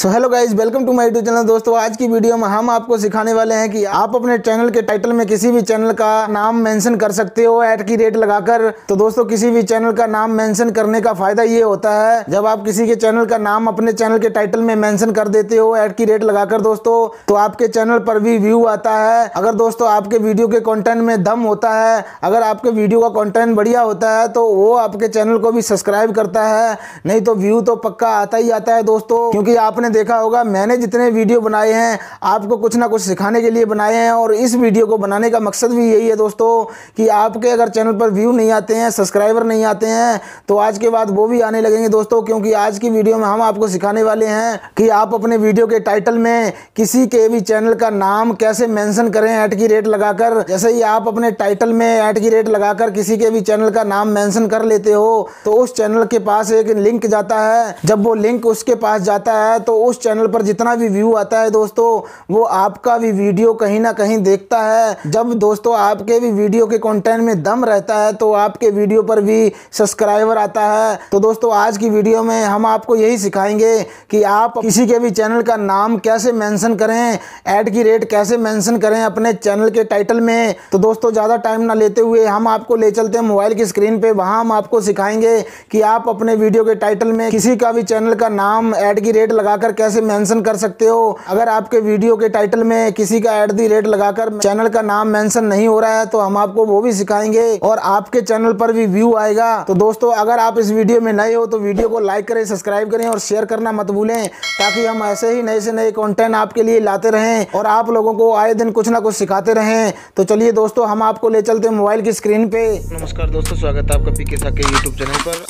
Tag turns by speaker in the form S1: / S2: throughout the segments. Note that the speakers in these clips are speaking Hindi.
S1: so hello guys welcome to my YouTube channel दोस्तों आज की वीडियो में हम आपको सिखाने वाले हैं कि आप अपने चैनल के टाइटल में किसी भी चैनल का नाम मेंशन कर सकते हो ऐट की रेट लगाकर तो दोस्तों किसी भी चैनल का नाम मेंशन करने का फायदा ये होता है जब आप किसी के चैनल का नाम अपने चैनल के टाइटल में मैंशन कर देते हो ऐट की रेट लगाकर दोस्तों तो आपके चैनल पर भी व्यू आता है अगर दोस्तों आपके वीडियो के कॉन्टेंट में दम होता है अगर आपके वीडियो का कॉन्टेंट बढ़िया होता है तो वो आपके चैनल को भी सब्सक्राइब करता है नहीं तो व्यू तो पक्का आता ही आता है दोस्तों क्योंकि आपने आपने देखा होगा मैंने जितने वीडियो बनाए हैं आपको कुछ ना कुछ सिखाने के लिए बनाए हैं और इस वीडियो को बनाने का मकसद भी यही है दोस्तों कि आपके अगर चैनल पर व्यू नहीं आते हैं सब्सक्राइबर नहीं आते हैं तो आज के बाद वो भी आने लगेंगे दोस्तों क्योंकि आज की वीडियो में हम आपको सिखाने वाले हैं कि आप अपने वीडियो के टाइटल में किसी के भी चैनल का नाम कैसे मेंशन करें ऐड की रेट लगाकर जैसे ही आप अपने टाइटल में ऐड की रेट लगाकर किसी के भी चैनल का नाम मेंशन कर लेते हो तो उस चैनल के पास एक लिंक जाता है जब वो लिंक उसके पास जाता है तो उस चैनल पर जितना भी व्यू आता है दोस्तों वो आपका भी वीडियो कहीं ना कहीं देखता है जब दोस्तों आपके भी वीडियो के कंटेंट में दम रहता है तो आपके वीडियो पर भी सब्सक्राइबर आता है तो दोस्तों आज की वीडियो में हम आपको यही सिखाएंगे कि आप किसी के भी चैनल का नाम कैसे मैंसन करें ऐड की रेट कैसे मैंसन करें अपने चैनल के टाइटल में तो दोस्तों ज़्यादा टाइम ना लेते हुए हम आपको ले चलते हैं मोबाइल की स्क्रीन पर वहाँ हम आपको सिखाएंगे कि आप अपने वीडियो के टाइटल में किसी का भी चैनल का नाम ऐड की रेट लगा लगाकर कैसे मेंशन कर सकते हो अगर आपके वीडियो के टाइटल में किसी का एट दी रेट लगाकर चैनल का नाम मेंशन नहीं हो रहा है तो हम आपको वो भी सिखाएंगे और आपके चैनल पर भी व्यू आएगा तो दोस्तों अगर आप इस वीडियो में नए हो तो वीडियो को लाइक करें सब्सक्राइब करें और शेयर करना मत भूलें ताकि हम ऐसे ही नए से नए कॉन्टेंट आपके लिए लाते रहें और आप लोगों को आए दिन कुछ ना कुछ सिखाते रहें तो चलिए दोस्तों हम आपको ले चलते मोबाइल की स्क्रीन पे नमस्कार दोस्तों स्वागत है आपका पी के साके यूट्यूब चैनल पर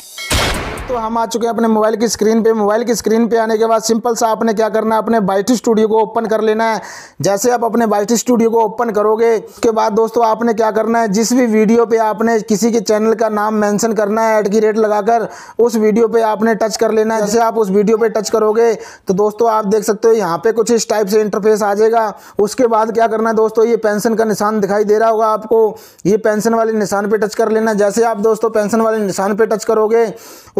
S1: तो हम आ चुके हैं अपने मोबाइल की स्क्रीन पे मोबाइल की स्क्रीन पे आने के बाद सिंपल सा आपने क्या करना है अपने बाइट स्टूडियो को ओपन कर लेना है जैसे आप अपने बाइट स्टूडियो को ओपन करोगे उसके बाद दोस्तों आपने क्या करना है जिस भी वीडियो पे आपने किसी के चैनल का नाम मेंशन करना है एड की रेट लगाकर उस वीडियो पे आपने टच कर लेना है जैसे आप उस वीडियो पे टच करोगे तो दोस्तों आप देख सकते हो यहाँ पे कुछ इस टाइप से इंटरफेस आ जाएगा उसके बाद क्या करना है दोस्तों ये पेंशन का निशान दिखाई दे रहा होगा आपको ये पेंशन वाले निशान पे टच कर लेना जैसे आप दोस्तों पेंशन वाले निशान पे टच करोगे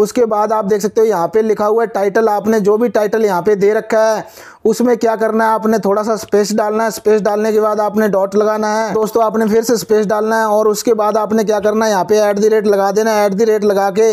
S1: उसके उसके बाद आप देख सकते हो यहाँ पे लिखा हुआ है टाइटल आपने जो भी टाइटल यहाँ पे दे रखा है उसमें क्या करना है आपने थोड़ा सा स्पेस डालना है स्पेस डालने के बाद आपने डॉट लगाना है दोस्तों आपने फिर से स्पेस डालना है और उसके बाद आपने क्या करना है यहाँ पे एट दी रेट लगा देना है एट दी रेट लगा के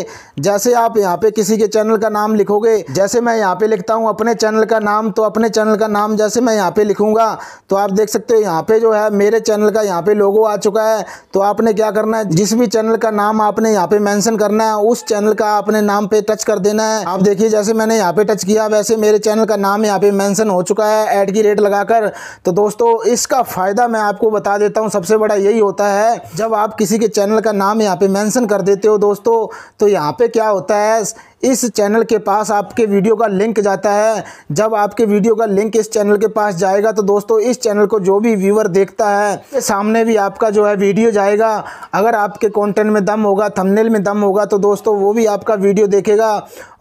S1: जैसे आप यहाँ पे किसी के चैनल का नाम लिखोगे जैसे मैं यहाँ पे लिखता हूँ अपने चैनल का नाम तो अपने चैनल का नाम जैसे मैं यहाँ पे लिखूंगा तो आप देख सकते हो यहाँ पे जो है मेरे चैनल का यहाँ पे लोगो आ चुका है तो आपने क्या करना है जिस भी चैनल का नाम आपने यहाँ पे मैंशन करना है उस चैनल का अपने नाम पे टच कर देना है आप देखिए जैसे मैंने यहाँ पे टच किया वैसे मेरे चैनल का नाम यहाँ पे मैं मेंशन हो चुका है ऐड की रेट लगाकर तो दोस्तों इसका फ़ायदा मैं आपको बता देता हूँ सबसे बड़ा यही होता है जब आप किसी के चैनल का नाम यहाँ पे मेंशन कर देते हो दोस्तों तो यहाँ पे क्या होता है इस चैनल के पास आपके वीडियो का लिंक जाता है जब आपके वीडियो का लिंक इस चैनल के पास जाएगा तो दोस्तों इस चैनल को जो भी व्यूवर देखता है सामने भी आपका जो है वीडियो जाएगा अगर आपके कंटेंट में दम होगा थंबनेल में दम होगा तो दोस्तों वो भी आपका वीडियो देखेगा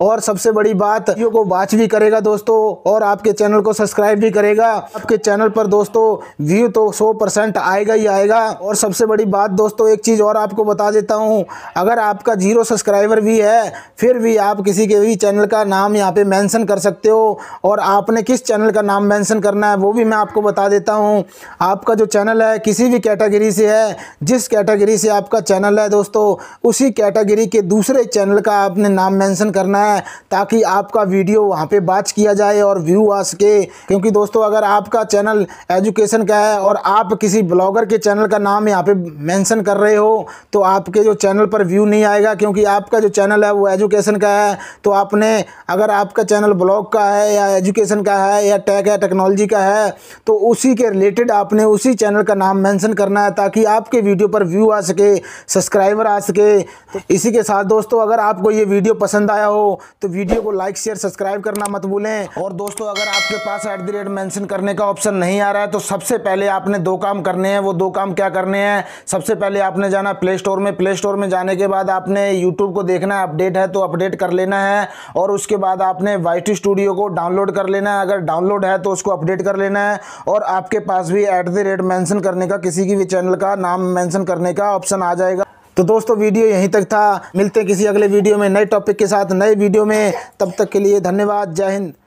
S1: और सबसे बड़ी बात वीडियो को वॉच भी करेगा दोस्तों और आपके चैनल को सब्सक्राइब भी करेगा आपके चैनल पर दोस्तों व्यू तो सौ आएगा ही आएगा और सबसे बड़ी बात दोस्तों एक चीज़ और आपको बता देता हूँ अगर आपका जीरो सब्सक्राइबर भी है फिर भी आप किसी के भी चैनल का नाम यहाँ पे मेंशन कर सकते हो और आपने किस चैनल का नाम मेंशन करना है वो भी मैं आपको बता देता हूँ आपका जो चैनल है किसी भी कैटेगरी से है जिस कैटेगरी से आपका चैनल है दोस्तों उसी कैटेगरी के दूसरे चैनल का आपने नाम मैंसन करना है ताकि आपका वीडियो वहाँ पर बाच किया जाए और व्यू आ सके क्योंकि दोस्तों अगर आपका चैनल एजुकेशन का है और आप किसी ब्लॉगर के चैनल का नाम यहाँ पे मैंसन कर रहे हो तो आपके जो चैनल पर व्यू नहीं आएगा क्योंकि आपका जो चैनल है वो एजुकेशन का है है तो आपने अगर आपका चैनल ब्लॉग का है या एजुकेशन का है या टैग या टेक्नोलॉजी का है तो उसी के रिलेटेड आपने उसी चैनल का नाम मेंशन करना है ताकि आपके वीडियो पर व्यू आ सके सब्सक्राइबर आ सके तो इसी के साथ दोस्तों अगर आपको ये वीडियो पसंद आया हो तो वीडियो को लाइक शेयर सब्सक्राइब करना मत भूलें और दोस्तों अगर आपके पास एट द रेट मैंसन करने का ऑप्शन नहीं आ रहा है तो सबसे पहले आपने दो काम करने हैं वो दो काम क्या करने हैं सबसे पहले आपने जाना प्ले स्टोर में प्ले स्टोर में जाने के बाद आपने यूट्यूब को देखना है अपडेट है तो अपडेट कर लेना है और उसके बाद आपने वाइट स्टूडियो को डाउनलोड कर लेना है अगर डाउनलोड है तो उसको अपडेट कर लेना है और आपके पास भी एट द रेट मैंसन करने का किसी की भी चैनल का नाम मैंसन करने का ऑप्शन आ जाएगा तो दोस्तों वीडियो यहीं तक था मिलते हैं किसी अगले वीडियो में नए टॉपिक के साथ नए वीडियो में तब तक के लिए धन्यवाद जय हिंद